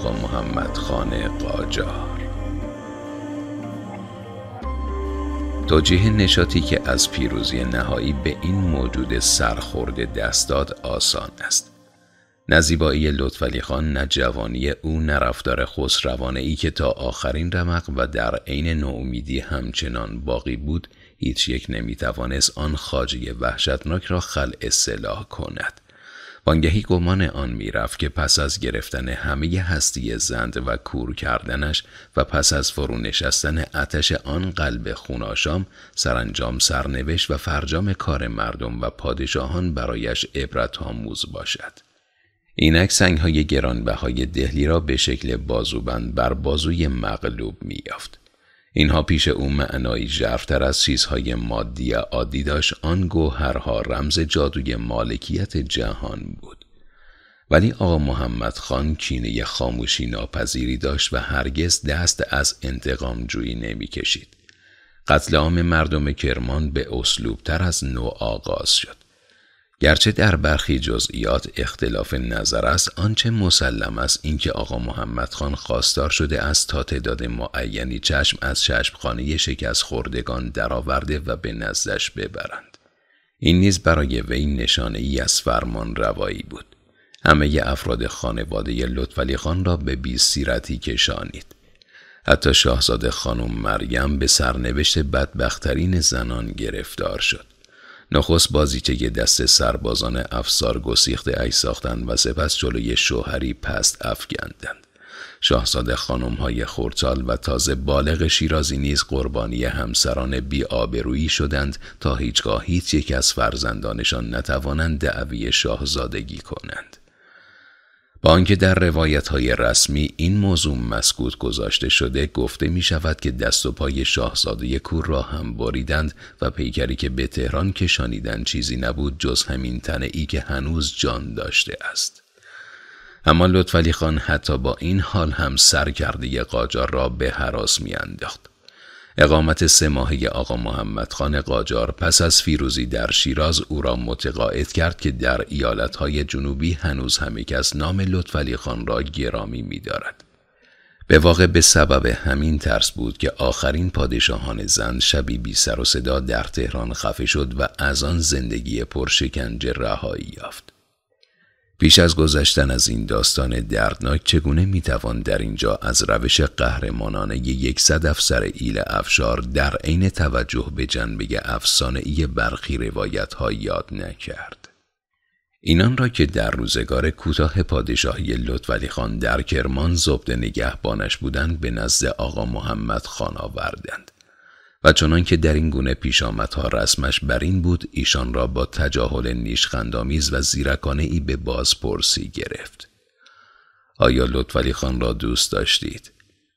آقا محمد خان قاجار توجیه نشاتی که از پیروزی نهایی به این موجود سرخورد دست داد آسان است نه زیبایی لطفعلی خان نه جوانی او نه رفتار خسروانه ای که تا آخرین رمق و در عین نومیدی همچنان باقی بود هیچ یک نمیتوانست آن خاجی وحشتناک را خلع اصلاح کند وانگهی گمان آن میرفت که پس از گرفتن همه هستی زند و کور کردنش و پس از فرو نشستن آتش آن قلب خوناشام سرانجام سرنوشت و فرجام کار مردم و پادشاهان برایش عبرت آموز باشد اینک سنگ های گرانبهای دهلی را به شکل بازوبند بر بازوی مغلوب یافت. اینها پیش او معنایی ژرفتر از چیزهای مادی عادی داشت آن گوهرها رمز جادوی مالکیت جهان بود ولی آقا محمد خان کینه خاموشی ناپذیری داشت و هرگز دست از انتقام جویی نمی کشید. قتل عام مردم کرمان به اسلوب تر از نو آغاز شد. گرچه در برخی جزئیات اختلاف نظر است آنچه مسلم است اینکه آقا محمد خان خواستار شده است تا تعداد معینی چشم از چشمخانه شکست خوردگان درآورده و به نزدش ببرند این نیز برای وی نشانه ای از فرمان روایی بود همه افراد خانواده لطفعلی خان را به بی سیرتی کشانید حتی شاهزاده خانم مریم به سرنوشت بدبختترین زنان گرفتار شد نخست بازیچه دست سربازان افسار گسیخته ای ساختند و سپس جلوی شوهری پست افگندند. شاهزاده خانم های خورتال و تازه بالغ شیرازی نیز قربانی همسران بی آبرویی شدند تا هیچگاه هیچ یک از فرزندانشان نتوانند دعوی شاهزادگی کنند. با آنکه در روایت های رسمی این موضوع مسکوت گذاشته شده گفته می شود که دست و پای شاهزاده کور را هم بریدند و پیکری که به تهران کشانیدن چیزی نبود جز همین تنه ای که هنوز جان داشته است. اما لطفالی خان حتی با این حال هم سرکرده قاجار را به حراس می انداخت. اقامت سه ماهی آقا محمد خان قاجار پس از فیروزی در شیراز او را متقاعد کرد که در ایالتهای جنوبی هنوز همه کس نام لطفعلی خان را گرامی می‌دارد. به واقع به سبب همین ترس بود که آخرین پادشاهان زن شبی بی سر و صدا در تهران خفه شد و از آن زندگی پرشکنجه رهایی یافت. پیش از گذشتن از این داستان دردناک چگونه میتوان در اینجا از روش قهرمانانه یکصد افسر ایل افشار در عین توجه به جنبه افسانه ای برخی روایت ها یاد نکرد اینان را که در روزگار کوتاه پادشاهی لطفعلی خان در کرمان زبد نگهبانش بودند به نزد آقا محمد خان آوردند و چنان که در این گونه پیش آمدها رسمش بر این بود ایشان را با تجاهل نیشخندآمیز و زیرکانه ای به بازپرسی گرفت آیا لطفالی خان را دوست داشتید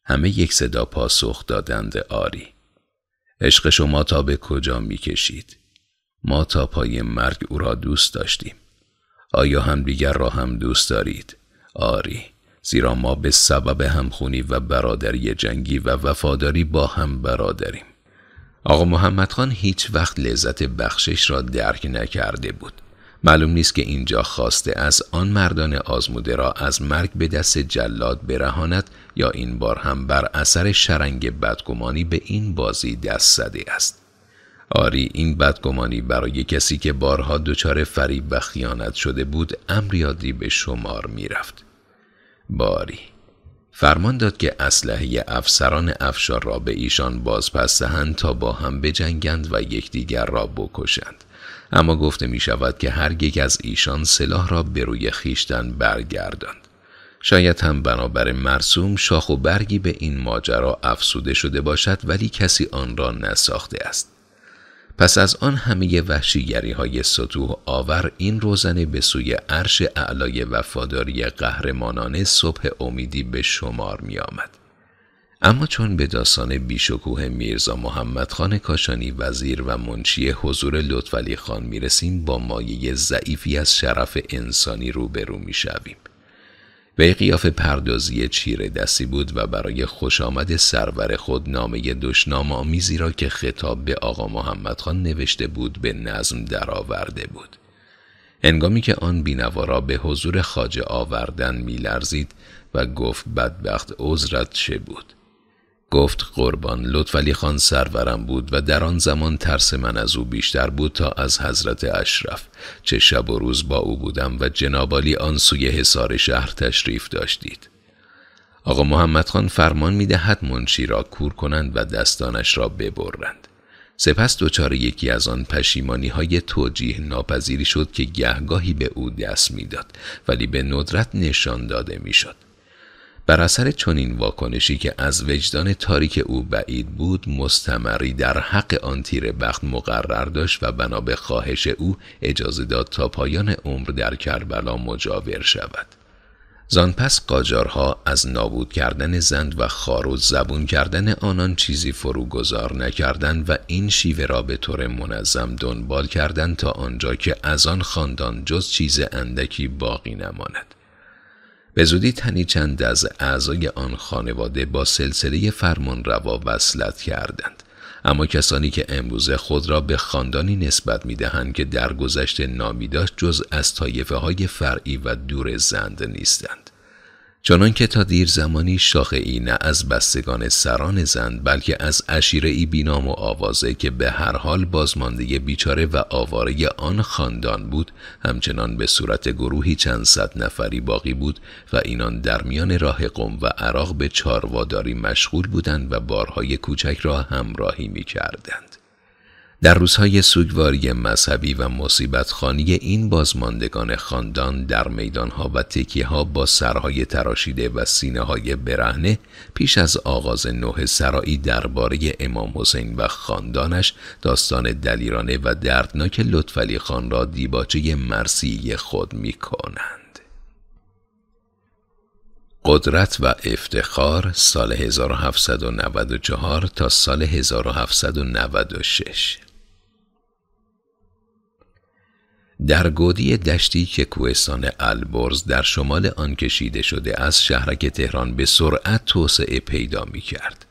همه یک صدا پاسخ دادند آری عشق شما تا به کجا کشید؟ ما تا پای مرگ او را دوست داشتیم آیا هم بیگر را هم دوست دارید آری زیرا ما به سبب همخونی و برادری جنگی و وفاداری با هم برادریم آقا محمدخان هیچ وقت لذت بخشش را درک نکرده بود. معلوم نیست که اینجا خواسته از آن مردان آزموده را از مرگ به دست جلاد برهاند یا این بار هم بر اثر شرنگ بدگمانی به این بازی دست زده است. آری این بدگمانی برای کسی که بارها دچار فریب و خیانت شده بود امریادی به شمار رفت. باری فرمان داد که اسلحه افسران افشار را به ایشان پس دهند تا با هم بجنگند و یکدیگر را بکشند اما گفته می شود که هر یک از ایشان سلاح را به روی خیشتن برگرداند شاید هم بنابر مرسوم شاخ و برگی به این ماجرا افسوده شده باشد ولی کسی آن را نساخته است پس از آن همه وحشیگری های سطوح آور این روزنه به سوی عرش اعلای وفاداری قهرمانانه صبح امیدی به شمار می آمد. اما چون به داستان بیشکوه میرزا محمد خان کاشانی وزیر و منشی حضور لطفالی خان رسیم با مایه ضعیفی از شرف انسانی روبرو شویم. وی قیافه پردازی چیره دستی بود و برای خوش آمد سرور خود نامه دشنام آمیزی را که خطاب به آقا محمد خان نوشته بود به نظم درآورده بود. انگامی که آن بینوا را به حضور خاجه آوردن میلرزید و گفت بدبخت عذرت چه بود؟ گفت قربان لطفلی خان سرورم بود و در آن زمان ترس من از او بیشتر بود تا از حضرت اشرف چه شب و روز با او بودم و جنابالی آن سوی حصار شهر تشریف داشتید آقا محمد خان فرمان می دهد منشی را کور کنند و دستانش را ببرند سپس دچار یکی از آن پشیمانی های توجیه ناپذیری شد که گهگاهی به او دست میداد ولی به ندرت نشان داده میشد بر اثر چنین واکنشی که از وجدان تاریک او بعید بود مستمری در حق آن تیر بخت مقرر داشت و بنا به خواهش او اجازه داد تا پایان عمر در کربلا مجاور شود زانپس قاجارها از نابود کردن زند و خار و زبون کردن آنان چیزی فروگذار نکردند و این شیوه را به طور منظم دنبال کردند تا آنجا که از آن خاندان جز چیز اندکی باقی نماند به زودی تنی چند از اعضای آن خانواده با سلسله فرمانروا وصلت کردند اما کسانی که امروزه خود را به خاندانی نسبت می دهند که در گذشته نامی داشت جز از طایفه های فرعی و دور زند نیستند چنان که تا دیر زمانی شاخه نه از بستگان سران زند بلکه از اشیره ای بینام و آوازه که به هر حال بازمانده بیچاره و آواره آن خاندان بود همچنان به صورت گروهی چند صد نفری باقی بود و اینان در میان راه قم و عراق به چارواداری مشغول بودند و بارهای کوچک را همراهی می کردند. در روزهای سوگواری مذهبی و خانی این بازماندگان خاندان در میدانها و تکیه ها با سرهای تراشیده و سینه های برهنه پیش از آغاز نوه سرایی درباره امام حسین و خاندانش داستان دلیرانه و دردناک لطفعلی خان را دیباچه مرسی خود می کنند. قدرت و افتخار سال 1794 تا سال 1796 در گودی دشتی که کوهستان البرز در شمال آن کشیده شده از شهرک تهران به سرعت توسعه پیدا می کرد.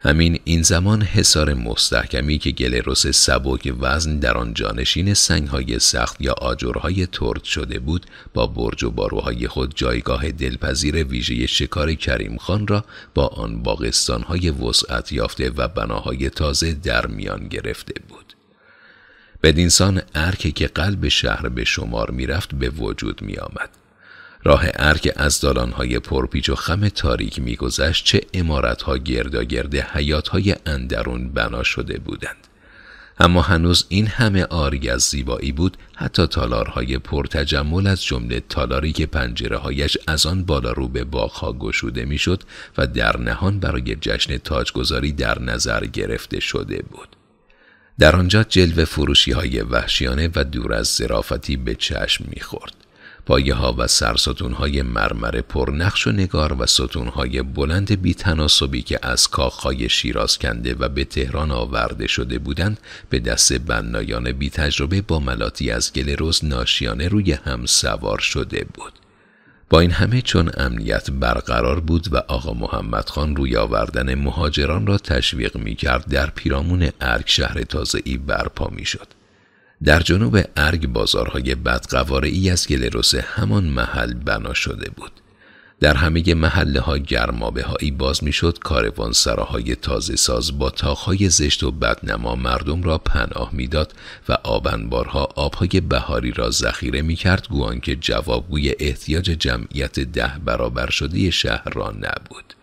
همین این زمان حصار مستحکمی که گلروس سبک وزن در آن جانشین سنگهای سخت یا آجرهای ترد شده بود با برج و باروهای خود جایگاه دلپذیر ویژه شکار کریم خان را با آن باغستانهای وسعت یافته و بناهای تازه در میان گرفته بود. بدینسان ارکی که قلب شهر به شمار میرفت به وجود میآمد راه ارک از دالانهای پرپیچ و خم تاریک میگذشت چه امارتها گرداگرد حیاتهای اندرون بنا شده بودند اما هنوز این همه آری از زیبایی بود حتی تالارهای پرتجمل از جمله تالاری که پنجرههایش از آن بالا رو به باغها گشوده میشد و در نهان برای جشن تاجگذاری در نظر گرفته شده بود در آنجا جلوه فروشی های وحشیانه و دور از زرافتی به چشم میخورد. پایه ها و سرستون های مرمر پرنقش و نگار و ستون های بلند بیتناسبی که از کاخهای شیراز کنده و به تهران آورده شده بودند به دست بنایان بی تجربه با ملاتی از گل روز ناشیانه روی هم سوار شده بود. با این همه چون امنیت برقرار بود و آقا محمد خان روی آوردن مهاجران را تشویق می کرد در پیرامون ارگ شهر تازه ای برپا می شد. در جنوب ارگ بازارهای بدقواره ای از گلروس همان محل بنا شده بود. در همه محله ها گرمابه هایی باز می شد کاروان سراهای تازه ساز با تاخهای زشت و بدنما مردم را پناه میداد و آبنبارها آبهای بهاری را ذخیره می کرد گوان که جوابگوی احتیاج جمعیت ده برابر شده شهر را نبود.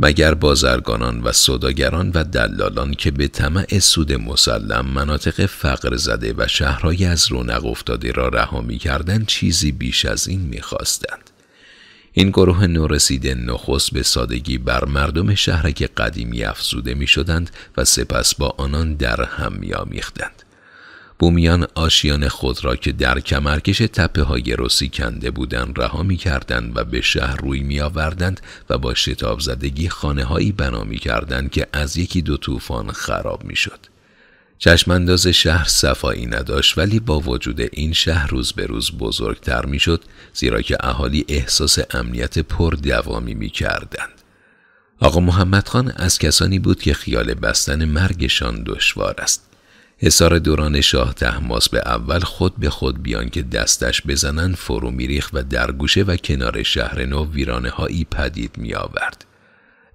مگر بازرگانان و صداگران و دلالان که به طمع سود مسلم مناطق فقر زده و شهرهای از رونق افتاده را رها می کردن چیزی بیش از این می این گروه نورسیده نخست به سادگی بر مردم شهرک قدیمی افزوده می شدند و سپس با آنان در هم می آمیختند. بومیان آشیان خود را که در کمرکش تپه های روسی کنده بودند رها می و به شهر روی می آوردند و با شتاب زدگی خانه هایی بنا می کردند که از یکی دو طوفان خراب می شد. چشمانداز شهر صفایی نداشت ولی با وجود این شهر روز به روز بزرگتر میشد زیرا که اهالی احساس امنیت پر دوامی می کردند. آقا محمد خان از کسانی بود که خیال بستن مرگشان دشوار است. حصار دوران شاه تحماس به اول خود به خود بیان که دستش بزنن فرو میریخت و در گوشه و کنار شهر نو ویرانه هایی پدید می آورد.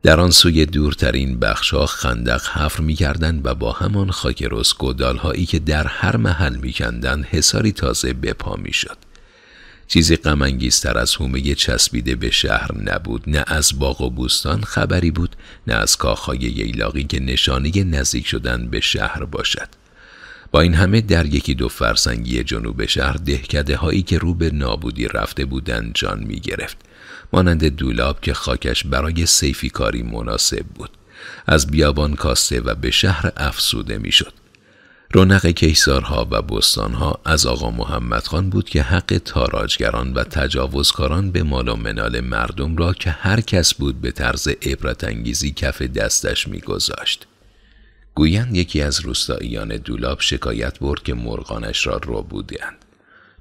در آن سوی دورترین بخشا خندق حفر میکردند و با همان خاک رس هایی که در هر محل میکندند حساری تازه به پا میشد چیزی غمانگیزتر از هومه چسبیده به شهر نبود نه از باغ و بوستان خبری بود نه از کاخهای ییلاقی که نشانه نزدیک شدن به شهر باشد با این همه در یکی دو فرسنگی جنوب شهر دهکده هایی که رو به نابودی رفته بودند جان می مانند دولاب که خاکش برای سیفی کاری مناسب بود از بیابان کاسته و به شهر افسوده میشد رونق کیسارها و بستانها از آقا محمد خان بود که حق تاراجگران و تجاوزکاران به مال و منال مردم را که هر کس بود به طرز عبرت کف دستش میگذاشت. گویند یکی از روستاییان دولاب شکایت برد که مرغانش را رو بودند.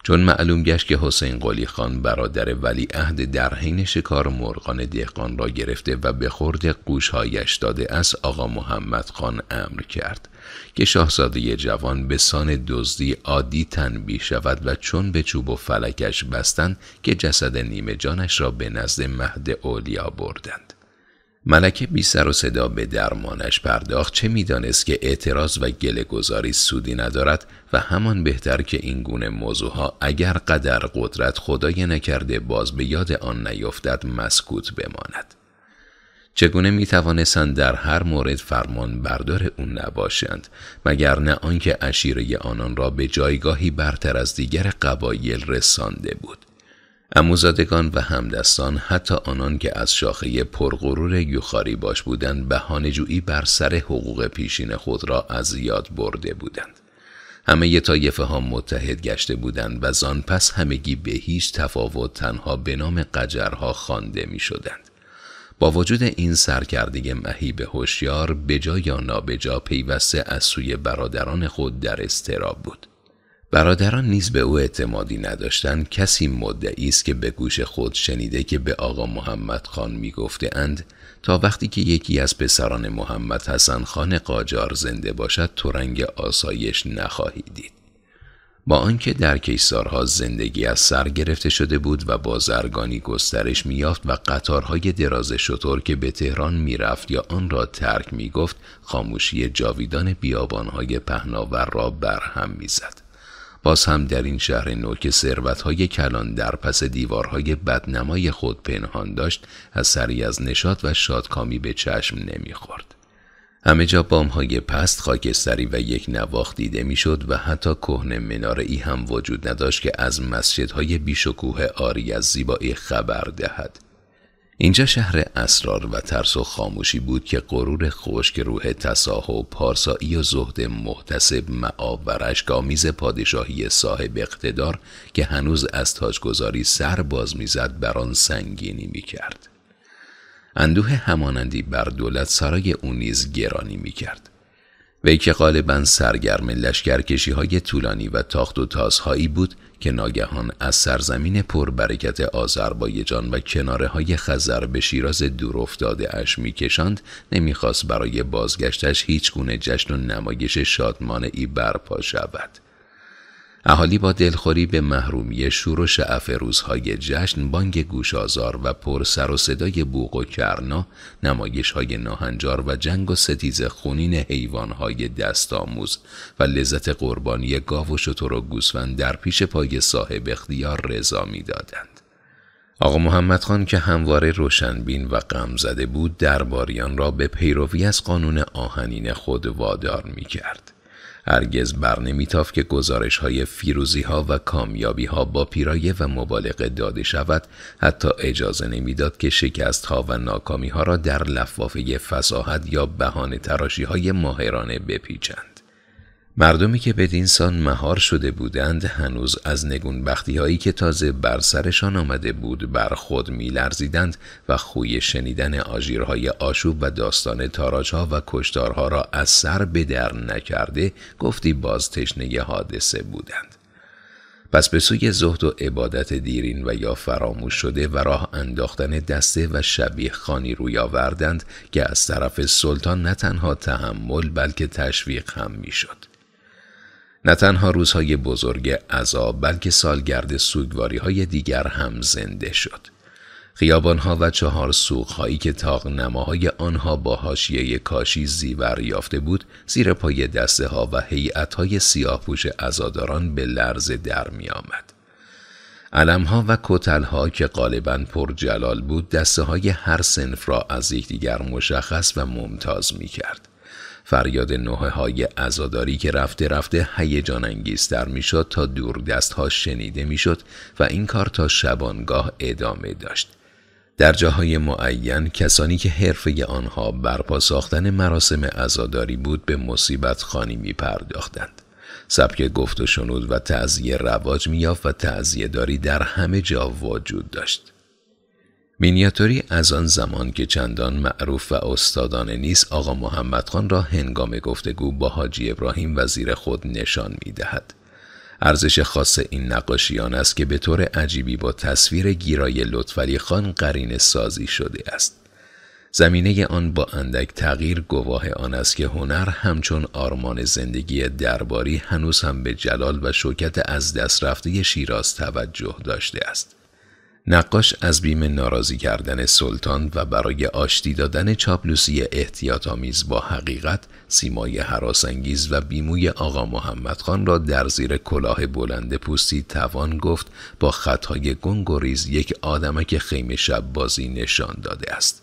چون معلوم گشت که حسین قلی خان برادر ولیعهد در حین شکار مرغان دهقان را گرفته و به خورد قوشهایش داده از آقا محمد خان امر کرد که شاهزاده جوان به سان دزدی عادی تنبیه شود و چون به چوب و فلکش بستند که جسد نیمه جانش را به نزد مهد اولیا بردند ملکه بی سر و صدا به درمانش پرداخت چه میدانست که اعتراض و گله گذاری سودی ندارد و همان بهتر که این گونه موضوعها اگر قدر قدرت خدای نکرده باز به یاد آن نیفتد مسکوت بماند چگونه می توانستند در هر مورد فرمان بردار اون نباشند مگر نه آنکه اشیره آنان را به جایگاهی برتر از دیگر قبایل رسانده بود اموزادگان و همدستان حتی آنان که از شاخه پرغرور یوخاری باش بودند بهانهجویی بر سر حقوق پیشین خود را از یاد برده بودند همه ی طایفه ها متحد گشته بودند و زان پس همگی به هیچ تفاوت تنها به نام قجرها خوانده می شدند. با وجود این به مهیب هوشیار جا یا نابجا پیوسته از سوی برادران خود در استراب بود. برادران نیز به او اعتمادی نداشتند کسی مدعی است که به گوش خود شنیده که به آقا محمد خان گفته اند تا وقتی که یکی از پسران محمد حسن خان قاجار زنده باشد رنگ آسایش نخواهی دید با آنکه در کیسارها زندگی از سر گرفته شده بود و بازرگانی گسترش میافت و قطارهای دراز شطور که به تهران میرفت یا آن را ترک میگفت خاموشی جاویدان بیابانهای پهناور را برهم میزد باز هم در این شهر نو که های کلان در پس دیوارهای بدنمای خود پنهان داشت از سری از نشاط و شادکامی به چشم نمیخورد. همه جا های پست خاکستری و یک نواخت دیده میشد و حتی کهن ای هم وجود نداشت که از مسجدهای بیشکوه آری از زیبایی خبر دهد. اینجا شهر اسرار و ترس و خاموشی بود که غرور خشک روح و پارسایی و زهد محتسب معاب و رشکامیز پادشاهی صاحب اقتدار که هنوز از تاجگذاری سر باز میزد بر آن سنگینی میکرد اندوه همانندی بر دولت سرای اونیز نیز گرانی میکرد وی که غالبا سرگرم لشکرکشی های طولانی و تاخت و تازهایی بود که ناگهان از سرزمین پربرکت آذربایجان و کناره های خزر به شیراز دور افتاده اش میکشاند نمیخواست برای بازگشتش هیچ گونه جشن و نمایش شادمانه ای برپا شود اهالی با دلخوری به محرومی شورش شعف روزهای جشن بانگ گوشازار و پر سر و صدای بوق و کرنا نمایش های ناهنجار و جنگ و ستیز خونین حیوان های دست آموز و لذت قربانی گاو و شتر و گوسفند در پیش پای صاحب اختیار رضا دادند. آقا محمد خان که همواره روشنبین و غم زده بود درباریان را به پیروی از قانون آهنین خود وادار می کرد. هرگز بر نمیتافت که گزارش های فیروزی ها و کامیابی ها با پیرایه و مبالغه داده شود حتی اجازه نمیداد که شکست ها و ناکامی ها را در لفافه فساحت یا بهانه تراشی های ماهرانه بپیچند. مردمی که بدین سان مهار شده بودند هنوز از نگونبختی هایی که تازه بر سرشان آمده بود بر خود میلرزیدند و خوی شنیدن آژیرهای آشوب و داستان تاراجها و کشتارها را از سر بدر نکرده گفتی باز تشنه حادثه بودند. پس به سوی زهد و عبادت دیرین و یا فراموش شده و راه انداختن دسته و شبیه خانی روی آوردند که از طرف سلطان نه تنها تحمل بلکه تشویق هم میشد. نه تنها روزهای بزرگ عذاب بلکه سالگرد سوگواری های دیگر هم زنده شد. ها و چهار هایی که تاق نماهای آنها با حاشیه کاشی زیور یافته بود زیر پای دسته ها و حیعت های سیاه پوش ازاداران به لرز در می آمد. علم ها و کتل ها که غالبا پر جلال بود دسته های هر سنف را از یکدیگر مشخص و ممتاز می کرد. فریاد نوه های عزاداری که رفته رفته هیجان انگیزتر میشد تا دور دست ها شنیده میشد و این کار تا شبانگاه ادامه داشت. در جاهای معین کسانی که حرفه آنها برپا ساختن مراسم عزاداری بود به مصیبت خانی می پرداختند. سبک گفت و شنود و تعذیه رواج میافت و تعذیه داری در همه جا وجود داشت. مینیاتوری از آن زمان که چندان معروف و استادانه نیست آقا محمد خان را هنگام گفتگو با حاجی ابراهیم وزیر خود نشان می دهد. ارزش خاص این نقاشیان است که به طور عجیبی با تصویر گیرای لطفعلی خان قرین سازی شده است. زمینه آن با اندک تغییر گواه آن است که هنر همچون آرمان زندگی درباری هنوز هم به جلال و شوکت از دست رفته شیراز توجه داشته است. نقاش از بیم ناراضی کردن سلطان و برای آشتی دادن چاپلوسی احتیاطآمیز با حقیقت سیمای حراسنگیز و بیموی آقا محمد خان را در زیر کلاه بلند پوستی توان گفت با خطهای گنگوریز یک آدمک خیمه شب بازی نشان داده است.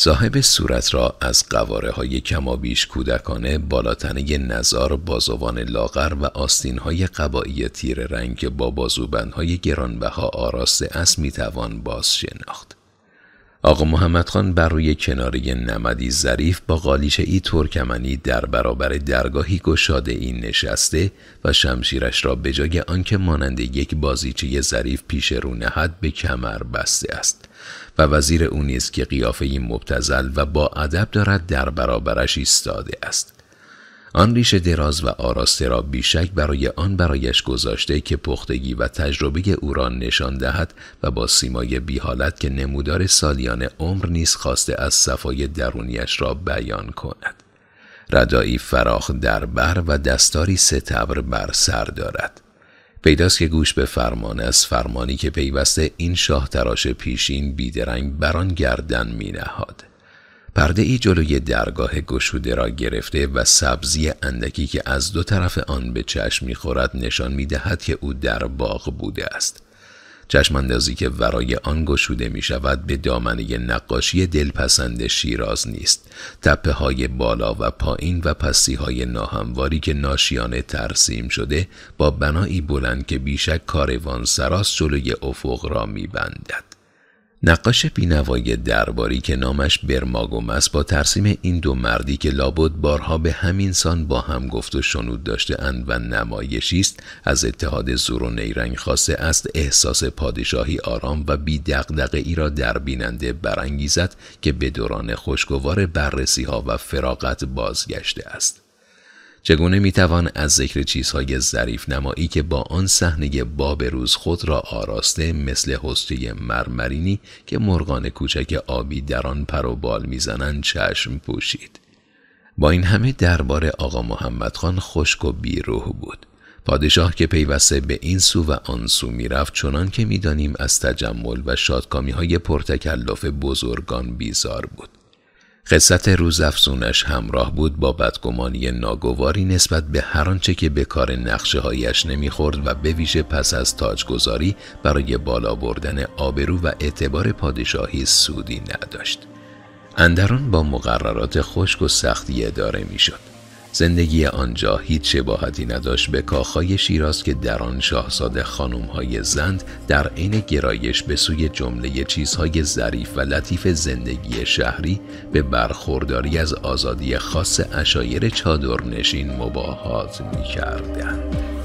صاحب صورت را از قواره های کمابیش کودکانه بالاتنه نزار بازوان لاغر و آستین های قبایی تیر رنگ با بازوبند های گرانبها آراسته است میتوان باز شناخت. آقا محمد خان بر روی کناری نمدی ظریف با قالیچه ای ترکمنی در برابر درگاهی گشاده این نشسته و شمشیرش را به جای آنکه مانند یک بازیچه ظریف پیش رو نهد به کمر بسته است. و وزیر او نیز که این مبتزل و با ادب دارد در برابرش ایستاده است آن ریش دراز و آراسته را بیشک برای آن برایش گذاشته که پختگی و تجربه او را نشان دهد و با سیمای بیحالت که نمودار سالیان عمر نیز خواسته از صفای درونیش را بیان کند. ردایی فراخ در بر و دستاری ستبر بر سر دارد. پیداست که گوش به فرمان از فرمانی که پیوسته این شاه تراش پیشین بیدرنگ بران گردن می نهاد. پرده ای جلوی درگاه گشوده را گرفته و سبزی اندکی که از دو طرف آن به چشم خورد نشان می دهد که او در باغ بوده است چشماندازی که ورای آن گشوده می شود به دامنه نقاشی دلپسند شیراز نیست. تپه های بالا و پایین و پسی های ناهمواری که ناشیانه ترسیم شده با بنایی بلند که بیشک کاروان سراس جلوی افق را می بندد. نقاش بینوای درباری که نامش است با ترسیم این دو مردی که لابد بارها به همین سان با هم گفت و شنود داشته اند و نمایشی است از اتحاد زور و نیرنگ خواسته است احساس پادشاهی آرام و بی دقدقه ای را در بیننده برانگیزد که به دوران خوشگوار بررسی ها و فراغت بازگشته است. چگونه میتوان از ذکر چیزهای ظریف نمایی که با آن صحنه باب روز خود را آراسته مثل حسطه مرمرینی که مرغان کوچک آبی در آن پر و بال میزنند چشم پوشید با این همه دربار آقا محمد خان خشک و بیروح بود پادشاه که پیوسته به این سو و آن سو میرفت چنان که میدانیم از تجمل و شادکامی های پرتکلف بزرگان بیزار بود قصت روزافزونش همراه بود با بدگمانی ناگواری نسبت به هر آنچه که به کار نقشه هایش نمیخورد و به ویژه پس از تاجگذاری برای بالا بردن آبرو و اعتبار پادشاهی سودی نداشت. اندرون با مقررات خشک و سختی اداره میشد. زندگی آنجا هیچ شباهتی نداشت به کاخهای شیراز که در آن شاهزاده خانمهای زند در عین گرایش به سوی جمله چیزهای ظریف و لطیف زندگی شهری به برخورداری از آزادی خاص اشایر چادرنشین مباهات میکردند.